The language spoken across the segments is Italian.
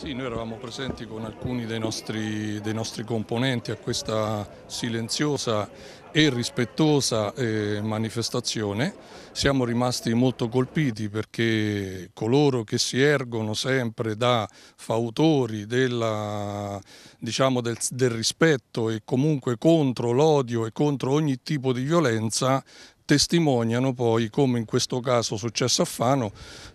Sì, noi eravamo presenti con alcuni dei nostri, dei nostri componenti a questa silenziosa e rispettosa eh, manifestazione. Siamo rimasti molto colpiti perché coloro che si ergono sempre da fautori della, diciamo del, del rispetto e comunque contro l'odio e contro ogni tipo di violenza testimoniano poi come in questo caso successo a Fano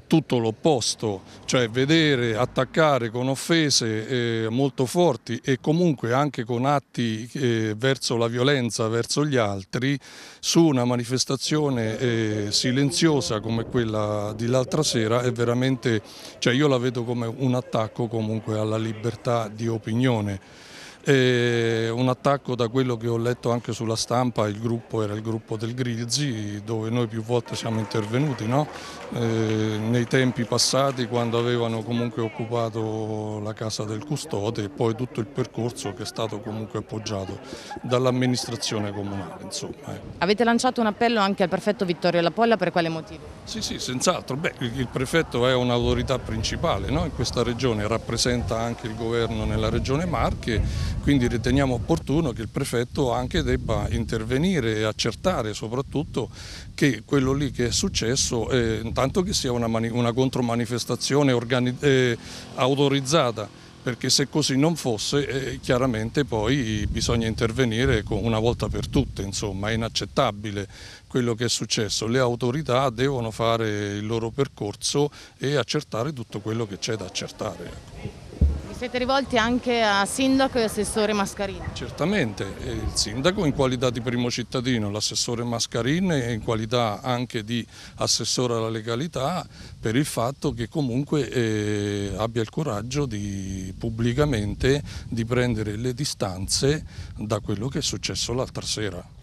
tutto l'opposto, cioè vedere attaccare con offese eh, molto forti e comunque anche con atti eh, verso la violenza verso gli altri su una manifestazione eh, silenziosa come quella di l'altra sera è veramente, cioè io la vedo come un attacco comunque alla libertà di opinione. E un attacco da quello che ho letto anche sulla stampa, il gruppo era il gruppo del Grizzi dove noi più volte siamo intervenuti no? eh, nei tempi passati quando avevano comunque occupato la casa del custode e poi tutto il percorso che è stato comunque appoggiato dall'amministrazione comunale. Insomma, ecco. Avete lanciato un appello anche al prefetto Vittorio Lapolla per quale motivo? Sì, sì, senz'altro. il prefetto è un'autorità principale no? in questa regione, rappresenta anche il governo nella regione Marche quindi riteniamo opportuno che il prefetto anche debba intervenire e accertare soprattutto che quello lì che è successo, eh, intanto che sia una, una contromanifestazione eh, autorizzata, perché se così non fosse eh, chiaramente poi bisogna intervenire una volta per tutte, insomma è inaccettabile quello che è successo, le autorità devono fare il loro percorso e accertare tutto quello che c'è da accertare. Ecco. Siete rivolti anche a Sindaco e Assessore Mascarin? Certamente, il Sindaco in qualità di primo cittadino, l'Assessore Mascarini in qualità anche di Assessore alla Legalità per il fatto che comunque eh, abbia il coraggio di pubblicamente di prendere le distanze da quello che è successo l'altra sera.